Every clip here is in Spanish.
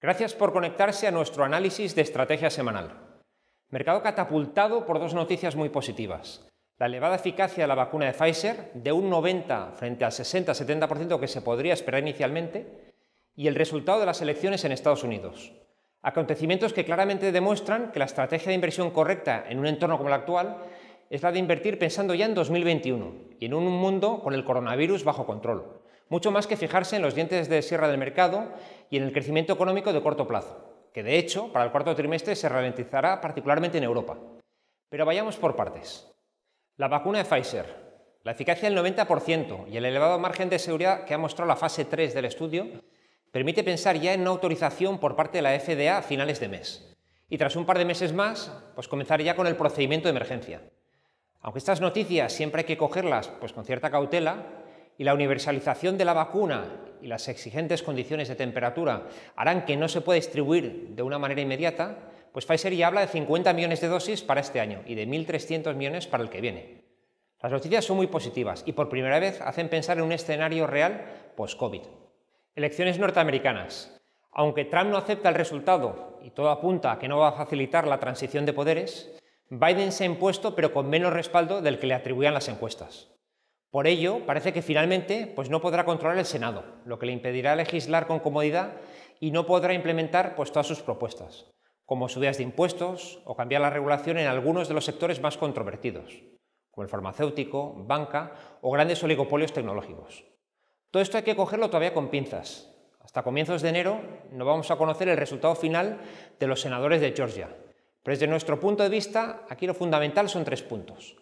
Gracias por conectarse a nuestro análisis de estrategia semanal. Mercado catapultado por dos noticias muy positivas. La elevada eficacia de la vacuna de Pfizer, de un 90 frente al 60-70% que se podría esperar inicialmente, y el resultado de las elecciones en Estados Unidos. Acontecimientos que claramente demuestran que la estrategia de inversión correcta en un entorno como el actual es la de invertir pensando ya en 2021 y en un mundo con el coronavirus bajo control mucho más que fijarse en los dientes de sierra del mercado y en el crecimiento económico de corto plazo, que de hecho para el cuarto trimestre se ralentizará particularmente en Europa. Pero vayamos por partes. La vacuna de Pfizer, la eficacia del 90% y el elevado margen de seguridad que ha mostrado la fase 3 del estudio permite pensar ya en una autorización por parte de la FDA a finales de mes. Y tras un par de meses más, pues comenzar ya con el procedimiento de emergencia. Aunque estas noticias siempre hay que cogerlas pues con cierta cautela, y la universalización de la vacuna y las exigentes condiciones de temperatura harán que no se pueda distribuir de una manera inmediata, pues Pfizer ya habla de 50 millones de dosis para este año y de 1.300 millones para el que viene. Las noticias son muy positivas y por primera vez hacen pensar en un escenario real post-COVID. Elecciones norteamericanas. Aunque Trump no acepta el resultado y todo apunta a que no va a facilitar la transición de poderes, Biden se ha impuesto pero con menos respaldo del que le atribuían las encuestas. Por ello, parece que finalmente pues no podrá controlar el Senado, lo que le impedirá legislar con comodidad y no podrá implementar pues, todas sus propuestas, como subidas de impuestos o cambiar la regulación en algunos de los sectores más controvertidos, como el farmacéutico, banca o grandes oligopolios tecnológicos. Todo esto hay que cogerlo todavía con pinzas. Hasta comienzos de enero no vamos a conocer el resultado final de los senadores de Georgia. Pero desde nuestro punto de vista, aquí lo fundamental son tres puntos.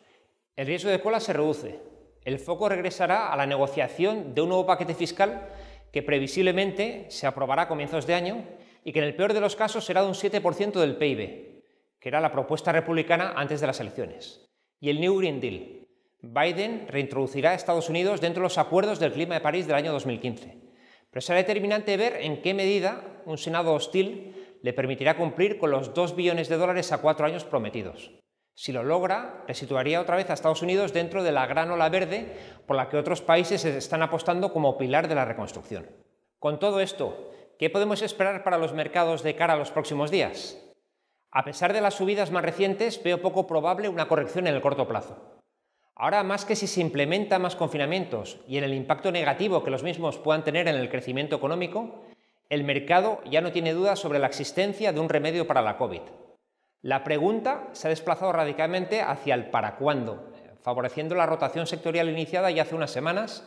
El riesgo de cola se reduce, el foco regresará a la negociación de un nuevo paquete fiscal que previsiblemente se aprobará a comienzos de año y que en el peor de los casos será de un 7% del PIB, que era la propuesta republicana antes de las elecciones. Y el New Green Deal. Biden reintroducirá a Estados Unidos dentro de los acuerdos del clima de París del año 2015. Pero será determinante ver en qué medida un Senado hostil le permitirá cumplir con los 2 billones de dólares a cuatro años prometidos. Si lo logra, resituaría situaría otra vez a Estados Unidos dentro de la gran ola verde por la que otros países están apostando como pilar de la reconstrucción. Con todo esto, ¿qué podemos esperar para los mercados de cara a los próximos días? A pesar de las subidas más recientes, veo poco probable una corrección en el corto plazo. Ahora, más que si se implementa más confinamientos y en el impacto negativo que los mismos puedan tener en el crecimiento económico, el mercado ya no tiene dudas sobre la existencia de un remedio para la COVID. La pregunta se ha desplazado radicalmente hacia el para cuándo, favoreciendo la rotación sectorial iniciada ya hace unas semanas,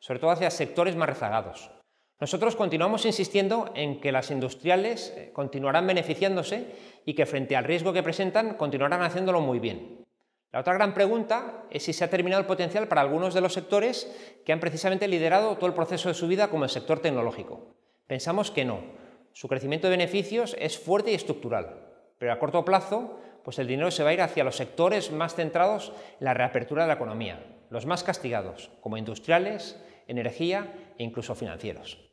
sobre todo hacia sectores más rezagados. Nosotros continuamos insistiendo en que las industriales eh, continuarán beneficiándose y que frente al riesgo que presentan continuarán haciéndolo muy bien. La otra gran pregunta es si se ha terminado el potencial para algunos de los sectores que han precisamente liderado todo el proceso de subida como el sector tecnológico. Pensamos que no. Su crecimiento de beneficios es fuerte y estructural. Pero a corto plazo, pues el dinero se va a ir hacia los sectores más centrados en la reapertura de la economía, los más castigados, como industriales, energía e incluso financieros.